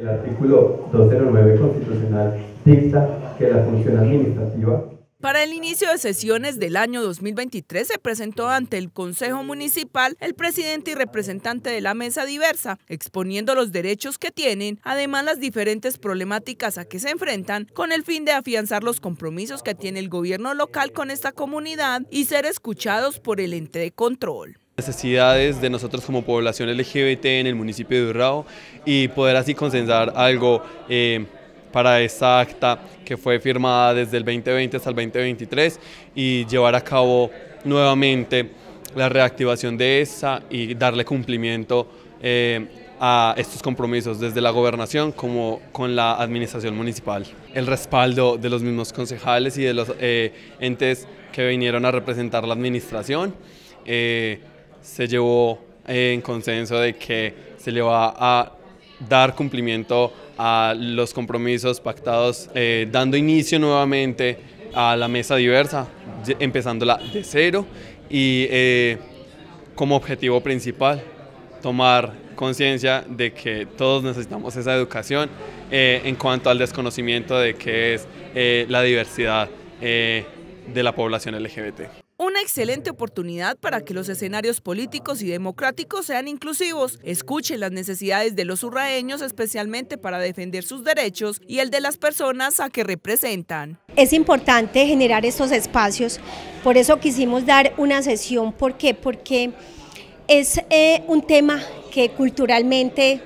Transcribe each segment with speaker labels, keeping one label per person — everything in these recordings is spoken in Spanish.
Speaker 1: el artículo 209 constitucional dicta que la función administrativa
Speaker 2: para el inicio de sesiones del año 2023 se presentó ante el Consejo Municipal el presidente y representante de la mesa diversa, exponiendo los derechos que tienen, además las diferentes problemáticas a que se enfrentan, con el fin de afianzar los compromisos que tiene el gobierno local con esta comunidad y ser escuchados por el ente de control
Speaker 1: necesidades de nosotros como población LGBT en el municipio de Urrao y poder así consensar algo eh, para esta acta que fue firmada desde el 2020 hasta el 2023 y llevar a cabo nuevamente la reactivación de esa y darle cumplimiento eh, a estos compromisos desde la gobernación como con la administración municipal. El respaldo de los mismos concejales y de los eh, entes que vinieron a representar la administración se llevó en consenso de que se le va a dar cumplimiento a los compromisos pactados, eh, dando inicio nuevamente a la mesa diversa, empezándola de cero y eh, como objetivo principal tomar conciencia de que todos necesitamos esa educación eh, en cuanto al desconocimiento de qué es la diversidad de la población LGBT
Speaker 2: excelente oportunidad para que los escenarios políticos y democráticos sean inclusivos, escuchen las necesidades de los urraeños, especialmente para defender sus derechos y el de las personas a que representan.
Speaker 3: Es importante generar estos espacios, por eso quisimos dar una sesión, ¿por qué? Porque es eh, un tema que culturalmente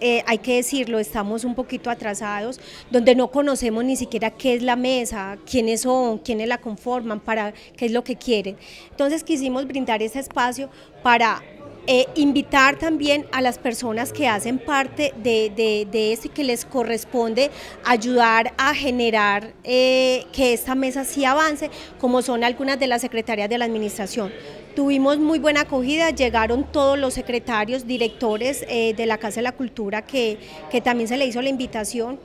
Speaker 3: eh, hay que decirlo, estamos un poquito atrasados, donde no conocemos ni siquiera qué es la mesa, quiénes son, quiénes la conforman, para qué es lo que quieren. Entonces quisimos brindar ese espacio para eh, invitar también a las personas que hacen parte de, de, esto y que les corresponde ayudar a generar eh, que esta mesa sí avance, como son algunas de las secretarias de la administración. Tuvimos muy buena acogida, llegaron todos los secretarios, directores eh, de la Casa de la Cultura que, que también se le hizo la invitación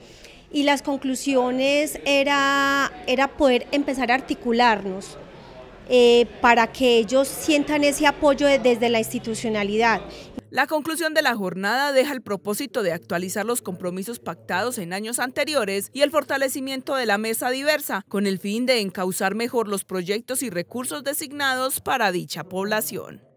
Speaker 3: y las conclusiones era, era poder empezar a articularnos, eh, para que ellos sientan ese apoyo desde
Speaker 2: la institucionalidad. La conclusión de la jornada deja el propósito de actualizar los compromisos pactados en años anteriores y el fortalecimiento de la mesa diversa, con el fin de encauzar mejor los proyectos y recursos designados para dicha población.